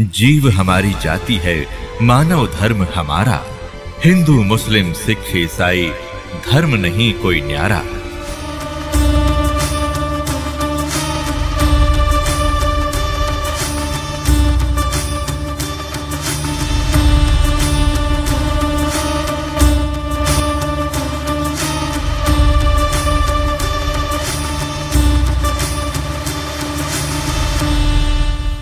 जीव हमारी जाति है मानव धर्म हमारा हिंदू मुस्लिम सिख ईसाई धर्म नहीं कोई न्यारा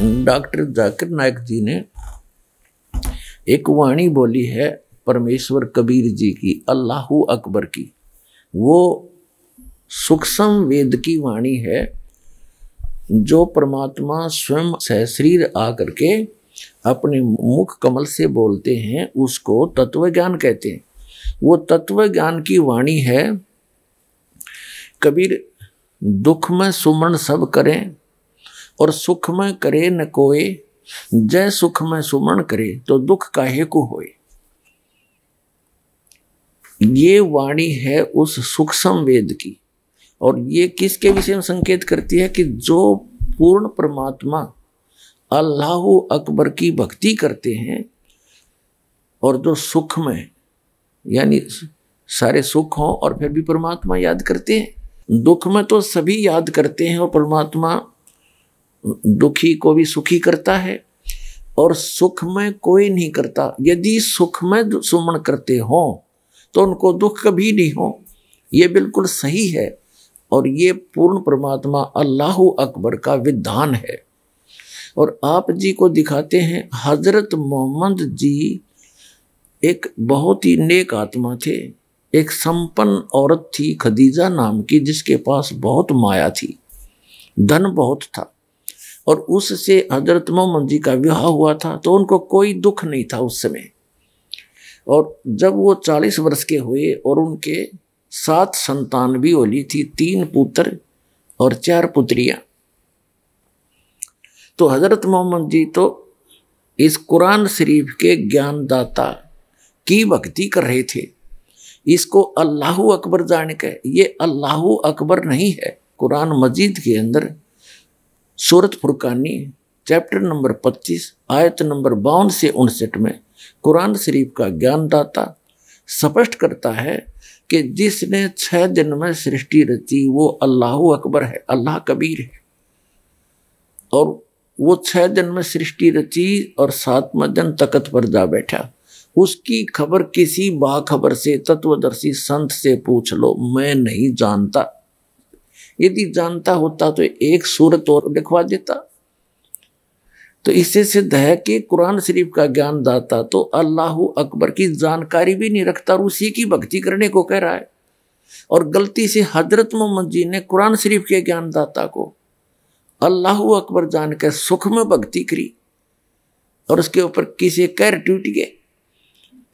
डॉक्टर जाकिर नायक जी ने एक वाणी बोली है परमेश्वर कबीर जी की अल्लाह अकबर की वो सूक्ष्म वेद की वाणी है जो परमात्मा स्वयं सहशरीर आकर के अपने मुख कमल से बोलते हैं उसको तत्व ज्ञान कहते हैं वो तत्व ज्ञान की वाणी है कबीर दुख में सुमरण सब करें और सुख में करे न कोई जय सुख में सुमरण करे तो दुख काहे को होए ये वाणी है उस सूक्ष्म वेद की और ये किसके विषय में संकेत करती है कि जो पूर्ण परमात्मा अल्लाह अकबर की भक्ति करते हैं और जो सुख में यानी सारे सुख हों और फिर भी परमात्मा याद करते हैं दुख में तो सभी याद करते हैं और परमात्मा दुखी को भी सुखी करता है और सुख में कोई नहीं करता यदि सुख में सुमन करते हो तो उनको दुख कभी नहीं हो ये बिल्कुल सही है और ये पूर्ण परमात्मा अल्लाह अकबर का विधान है और आप जी को दिखाते हैं हजरत मोहम्मद जी एक बहुत ही नेक आत्मा थे एक संपन्न औरत थी खदीजा नाम की जिसके पास बहुत माया थी धन बहुत था और उससे हजरत मोहम्मद जी का विवाह हुआ था तो उनको कोई दुख नहीं था उस समय और जब वो चालीस वर्ष के हुए और उनके सात संतान भी होली थी तीन पुत्र और चार पुत्रियां तो हजरत मोहम्मद जी तो इस कुरान शरीफ के ज्ञानदाता की भक्ति कर रहे थे इसको अल्लाह अकबर जान के ये अल्लाह अकबर नहीं है कुरान मजीद के अंदर सूरत फुरकानी चैप्टर नंबर 25 आयत नंबर बावन से उनसठ में कुरान शरीफ का ज्ञानदाता स्पष्ट करता है कि जिसने छः दिन में सृष्टि रची वो अल्लाह अकबर है अल्लाह कबीर है और वो छः दिन में सृष्टि रची और सातवा दिन तकत पर जा बैठा उसकी खबर किसी बाखबर से तत्वदर्शी संत से पूछ लो मैं नहीं जानता यदि जानता होता तो एक सूरत और लिखवा देता तो इससे सिद्ध है कि कुरान शरीफ का ज्ञान दाता तो अल्लाह अकबर की जानकारी भी नहीं रखता और उसी की भक्ति करने को कह रहा है और गलती से हजरत मोहम्मद जी ने कुरान शरीफ के ज्ञान दाता को अल्लाह अकबर जानकर सुख में भक्ति करी और उसके ऊपर किसे कैर टूट गए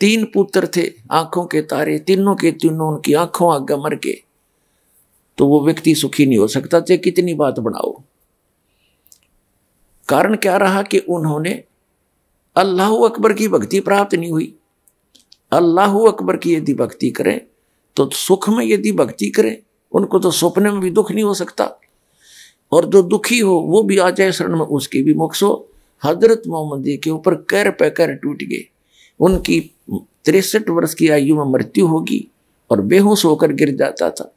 तीन पुत्र थे आंखों के तारे तीनों के तीनों उनकी आंखों आगे मर गए तो वो व्यक्ति सुखी नहीं हो सकता चाहे कितनी बात बनाओ कारण क्या रहा कि उन्होंने अल्लाह अकबर की भक्ति प्राप्त नहीं हुई अल्लाह अकबर की यदि भक्ति करें तो सुख में यदि भक्ति करें उनको तो सपने में भी दुख नहीं हो सकता और जो दुखी हो वो भी आ जाए शरण में उसकी भी मोक्ष हो हजरत मोहम्मद के ऊपर कैर पै कैर टूट गए उनकी तिरसठ वर्ष की आयु में मृत्यु होगी और बेहोश होकर गिर जाता था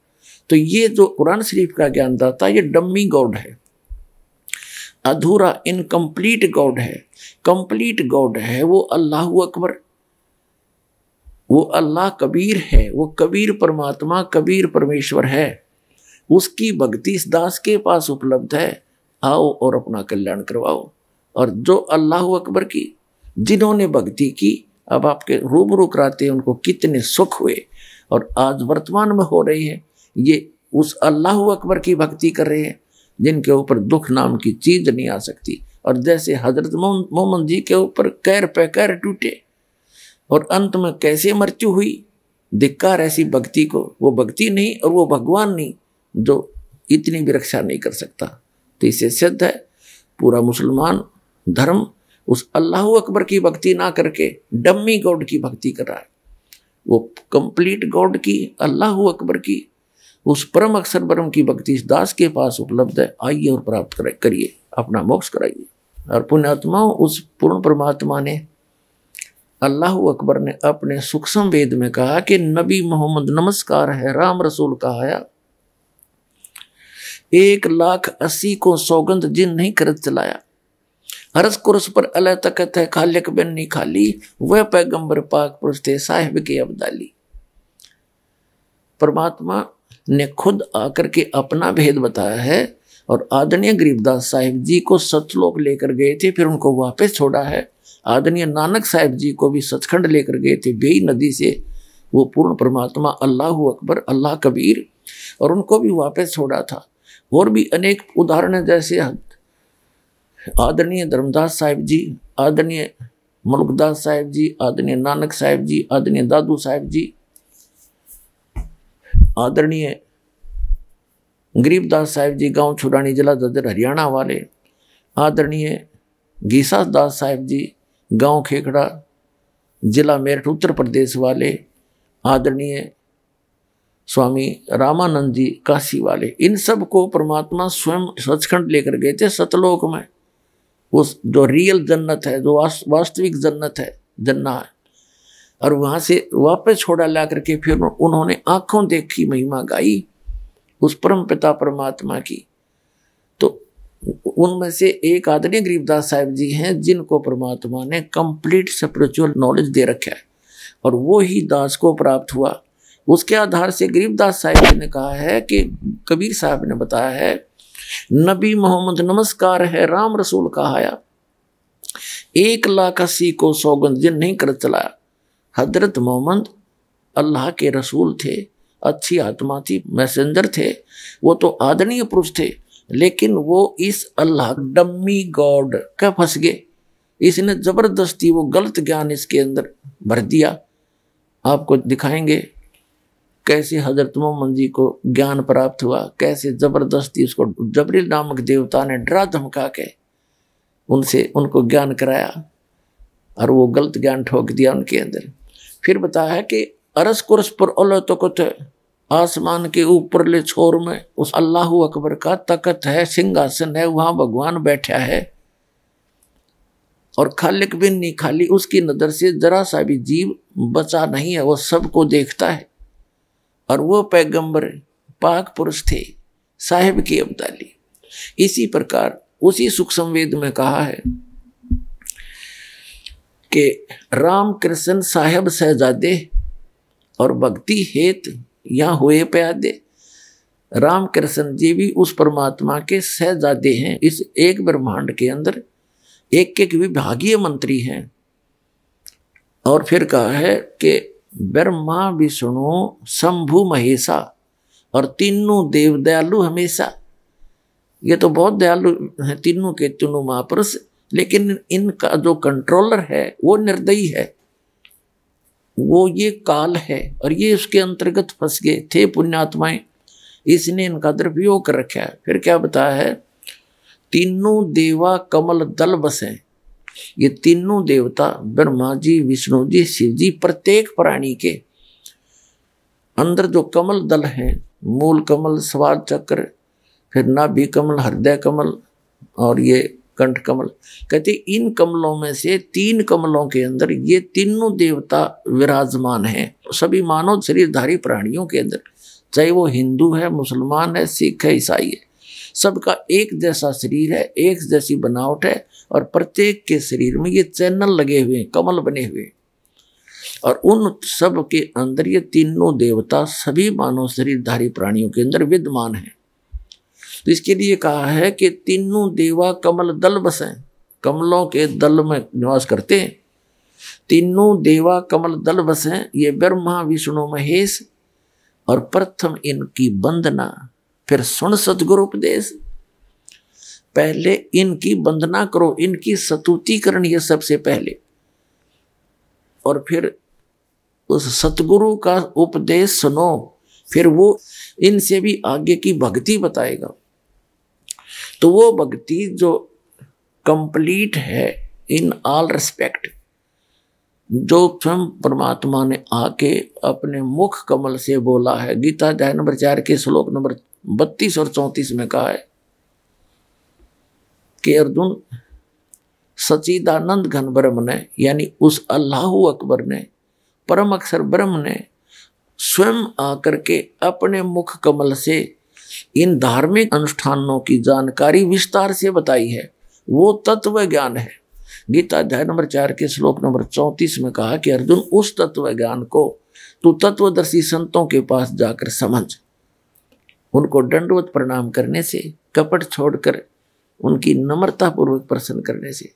तो ये जो कुरान शरीफ का दाता ये डम्मी गॉड है अधूरा इनकम्प्लीट गॉड है कंप्लीट गॉड है वो अल्लाह अकबर वो अल्लाह कबीर है वो कबीर परमात्मा कबीर परमेश्वर है उसकी भक्ति इस दास के पास उपलब्ध है आओ और अपना कल्याण करवाओ और जो अल्लाह अकबर की जिन्होंने भक्ति की अब आपके रूबरू कराते उनको कितने सुख हुए और आज वर्तमान में हो रही है ये उस अल्लाह अकबर की भक्ति कर रहे हैं जिनके ऊपर दुख नाम की चीज नहीं आ सकती और जैसे हजरत मोहम्मद जी के ऊपर कैर पे कैर टूटे और अंत में कैसे मृत्यु हुई धिक्कार ऐसी भक्ति को वो भक्ति नहीं और वो भगवान नहीं जो इतनी भी रक्षा नहीं कर सकता तो इसे सिद्ध है पूरा मुसलमान धर्म उस अल्लाह अकबर की भक्ति ना करके डम्मी गॉड की भक्ति कर रहा है वो कंप्लीट गॉड की अल्लाह अकबर की उस परम अक्षर परम की भक्ति इस दास के पास उपलब्ध है आइए और प्राप्त करिए अपना मोक्ष कराइए और पुण्यात्माओं उस पूर्ण परमात्मा ने अल्लाह अकबर ने अपने सूक्ष्म वेद में कहा कि नबी मोहम्मद नमस्कार है राम रसूल कहा एक लाख अस्सी को सौगंध जिन नहीं कर चलाया हरस कुरस पर अल तकत है खालिक बिन नहीं खाली वह पैगंबर पाक पुरुष थे साहिब के अब्दाली परमात्मा ने खुद आकर के अपना भेद बताया है और आदरणीय गरीबदास साहिब जी को सतलोक लेकर गए थे फिर उनको वापस छोड़ा है आदरणीय नानक साहिब जी को भी सचखंड लेकर गए थे बेई नदी से वो पूर्ण परमात्मा अल्लाह अकबर अल्लाह कबीर और उनको भी वापस छोड़ा था और भी अनेक उदाहरण है जैसे आदरणीय धर्मदास साहिब जी आदरणीय मुल्कदास साहिब जी आदरणीय नानक साहिब जी आदरणीय दादू साहिब जी आदरणीय गरीबदास साहेब जी गांव छुड़ानी जिला ददर हरियाणा वाले आदरणीय गीसा दास साहेब जी गांव खेखड़ा जिला मेरठ उत्तर प्रदेश वाले आदरणीय स्वामी रामानंद जी काशी वाले इन सब को परमात्मा स्वयं सचखंड लेकर गए थे सतलोक में उस जो रियल जन्नत है जो वास्तविक जन्नत है जन्ना है और वहां से वापस छोड़ा ला करके फिर उन्होंने आंखों देखी महिमा गाई उस परम पिता परमात्मा की तो उनमें से एक आदरणीय गरीबदास साहब जी हैं जिनको परमात्मा ने कंप्लीट स्पिरिचुअल नॉलेज दे रखा है और वो ही दास को प्राप्त हुआ उसके आधार से गरीबदास साहब जी ने कहा है कि कबीर साहब ने बताया है नबी मोहम्मद नमस्कार है राम रसूल कहाया एक लाख अस्सी को सौगंध जिन नहीं कर चलाया हजरत मोहम्मद अल्लाह के रसूल थे अच्छी आत्मा थी मैसेंजर थे वो तो आदरणीय पुरुष थे लेकिन वो इस अल्लाह डम्मी गॉड का फंस गए इसने ज़बरदस्ती वो गलत ज्ञान इसके अंदर भर दिया आपको दिखाएंगे कैसे हजरत मोहम्मद जी को ज्ञान प्राप्त हुआ कैसे ज़बरदस्ती उसको जबरील नामक देवता ने डरा धमका के उनसे उनको ज्ञान कराया और वो गलत ज्ञान ठोक दिया उनके अंदर फिर बताया कि अरस कुरस पर तो आसमान के ऊपर ले छोर में उस अल्लाह अकबर का तकत है सिंहासन है वहां भगवान बैठा है और खालिक बिन नहीं खाली उसकी नज़र से जरा सा भी जीव बचा नहीं है वो सबको देखता है और वो पैगंबर पाक पुरुष थे साहेब की अब्दाली इसी प्रकार उसी सुख संवेद में कहा है राम रामकृष्ण साहेब सहजादे और भक्ति हेत या हुए प्यादे रामकृष्ण जी भी उस परमात्मा के सहजादे हैं इस एक ब्रह्मांड के अंदर एक एक विभागीय मंत्री हैं और फिर कहा है कि ब्रह्मा विष्णु शंभु महेशा और तीनों देव दयालु हमेशा ये तो बहुत दयालु हैं तीनों के तीनों महापुरुष लेकिन इनका जो कंट्रोलर है वो निर्दयी है वो ये काल है और ये इसके अंतर्गत फंस गए थे पुण्यात्माएं इसने इनका दुरुपयोग कर रखा है फिर क्या बताया है तीनों देवा कमल दल बसे ये तीनों देवता ब्रह्मा जी विष्णु जी शिव जी प्रत्येक प्राणी के अंदर जो कमल दल हैं मूल कमल स्वाद चक्र फिर नाभि कमल हृदय कमल और ये कंठ कमल कहते इन कमलों में से तीन कमलों के अंदर ये तीनों देवता विराजमान हैं सभी मानव शरीरधारी प्राणियों के अंदर चाहे वो हिंदू है मुसलमान है सिख है ईसाई है सबका एक जैसा शरीर है एक जैसी बनावट है और प्रत्येक के शरीर में ये चैनल लगे हुए हैं कमल बने हुए हैं और उन सब के अंदर ये तीनों देवता सभी मानव शरीरधारी प्राणियों के अंदर विद्यमान हैं तो इसके लिए कहा है कि तीनों देवा कमल दल बसें कमलों के दल में निवास करते हैं तीनों देवा कमल दल बसें ये ब्रह्मा विष्णु महेश और प्रथम इनकी वंदना फिर सुन सदगुरु उपदेश पहले इनकी वंदना करो इनकी सतुति ये सबसे पहले और फिर उस सतगुरु का उपदेश सुनो फिर वो इनसे भी आगे की भक्ति बताएगा तो वो भक्ति जो कंप्लीट है इन ऑल रिस्पेक्ट जो स्वयं परमात्मा ने आके अपने मुख कमल से बोला है गीता अध्याय नंबर चार के श्लोक नंबर बत्तीस और चौंतीस में कहा है कि अर्जुन सचिदानंद घन ब्रह्म ने यानी उस अल्लाह अकबर ने परम अक्षर ब्रह्म ने स्वयं आकर के अपने मुख कमल से इन धार्मिक अनुष्ठानों की जानकारी विस्तार से बताई है वो तत्व ज्ञान है गीता अध्याय नंबर चार के श्लोक नंबर चौंतीस में कहा कि अर्जुन उस तत्व ज्ञान को तू तत्वदर्शी संतों के पास जाकर समझ उनको दंडवत प्रणाम करने से कपट छोड़कर उनकी नम्रता पूर्वक प्रसन्न करने से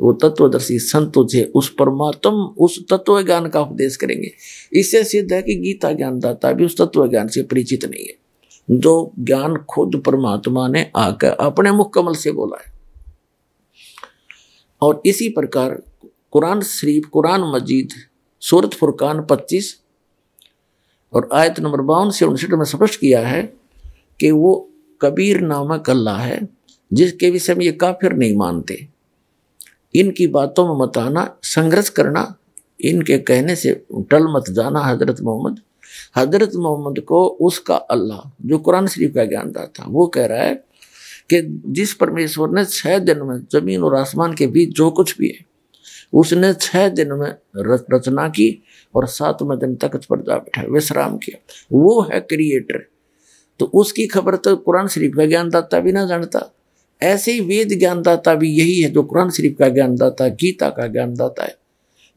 वो तत्वदर्शी संत तुझे उस परमात्म उस तत्व ज्ञान का उपदेश करेंगे इससे सिद्ध है कि गीता ज्ञानदाता भी उस तत्व ज्ञान से परिचित नहीं है जो ज्ञान खुद परमात्मा ने आकर अपने मुख कमल से बोला है और इसी प्रकार कुरान शरीफ कुरान मजीद सूरत फुरकान 25 और आयत नंबर बावन से उनसठ में स्पष्ट किया है कि वो कबीर नामक अल्लाह है जिसके विषय में ये काफिर नहीं मानते इनकी बातों में मत आना संघर्ष करना इनके कहने से टल मत जाना हजरत मोहम्मद हजरत मोहम्मद को उसका अल्लाह जो कुरान शरीफ का ज्ञानदार था वो कह रहा है कि जिस परमेश्वर ने छः दिन में ज़मीन और आसमान के बीच जो कुछ भी है उसने छः दिन में रचना की और सातवें दिन तक पर जा बैठा विश्राम किया वो है क्रिएटर तो उसकी खबर तो कुरान शरीफ का ज्ञानदाता भी ना जानता ऐसे ही वेद ज्ञानदाता भी यही है जो कुरान शरीफ का ज्ञानदाता गीता का ज्ञानदाता है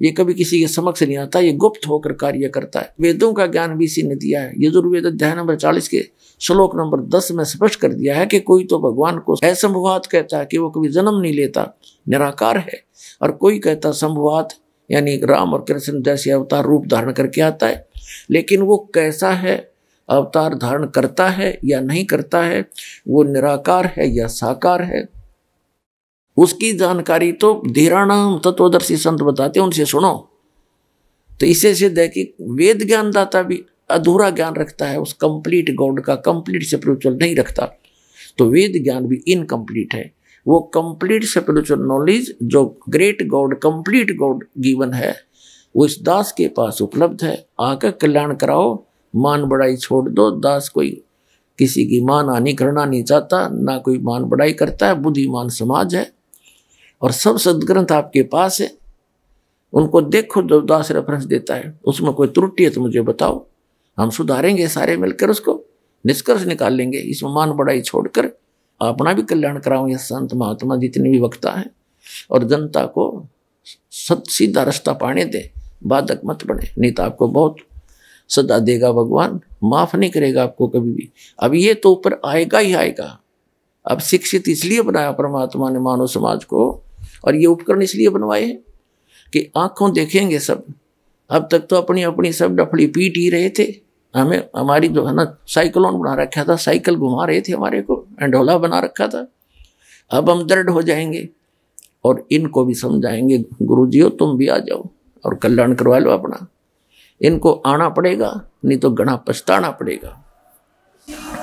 ये कभी किसी के समक्ष नहीं आता ये गुप्त होकर कार्य करता है वेदों का ज्ञान भी इसी ने दिया है यजुर्वेद अध्याय नंबर चालीस के श्लोक नंबर दस में स्पष्ट कर दिया है कि कोई तो भगवान को असंभवात कहता है कि वो कभी जन्म नहीं लेता निराकार है और कोई कहता संभवात यानी राम और कृष्ण जैसे अवतार रूप धारण करके आता है लेकिन वो कैसा है अवतार धारण करता है या नहीं करता है वो निराकार है या साकार है उसकी जानकारी तो धीराणाम तत्वदर्शी संत बताते उनसे सुनो तो इसे सिद्ध है कि वेद ज्ञानदाता भी अधूरा ज्ञान रखता है उस कंप्लीट गॉड का कंप्लीट स्पिरिचुअल नहीं रखता तो वेद ज्ञान भी इनकम्प्लीट है वो कंप्लीट स्पिरिचुअल नॉलेज जो great God complete God given है वो इस दास के पास उपलब्ध है आकर कल्याण कराओ मान बड़ाई छोड़ दो दास कोई किसी की मान हानि करना नहीं चाहता ना कोई मान बड़ाई करता है बुद्धिमान समाज है और सब सदग्रंथ आपके पास है उनको देखो जो दास रेफरेंस देता है उसमें कोई त्रुटि है तो मुझे बताओ हम सुधारेंगे सारे मिलकर उसको निष्कर्ष निकाल लेंगे इसमें मान बड़ाई छोड़कर अपना भी कल्याण कराओ ये संत महात्मा जितने भी वक्ता हैं और जनता को सत सीधा रास्ता पाने दे बाधक मत बने नहीं तो आपको बहुत सदा देगा भगवान माफ नहीं करेगा आपको कभी भी अब ये तो ऊपर आएगा ही आएगा अब शिक्षित इसलिए बनाया परमात्मा ने मानव समाज को और ये उपकरण इसलिए बनवाए हैं कि आंखों देखेंगे सब अब तक तो अपनी अपनी सब डफड़ी पीट ही रहे थे हमें हमारी जो है ना साइकिलोन बना रखा था साइकिल घुमा रहे थे हमारे को एंडोला बना रखा था अब हम दृढ़ हो जाएंगे और इनको भी समझाएंगे गुरु जी हो तुम भी आ जाओ और कल्याण करवा लो अपना इनको आना पड़ेगा नहीं तो गणा पछताना पड़ेगा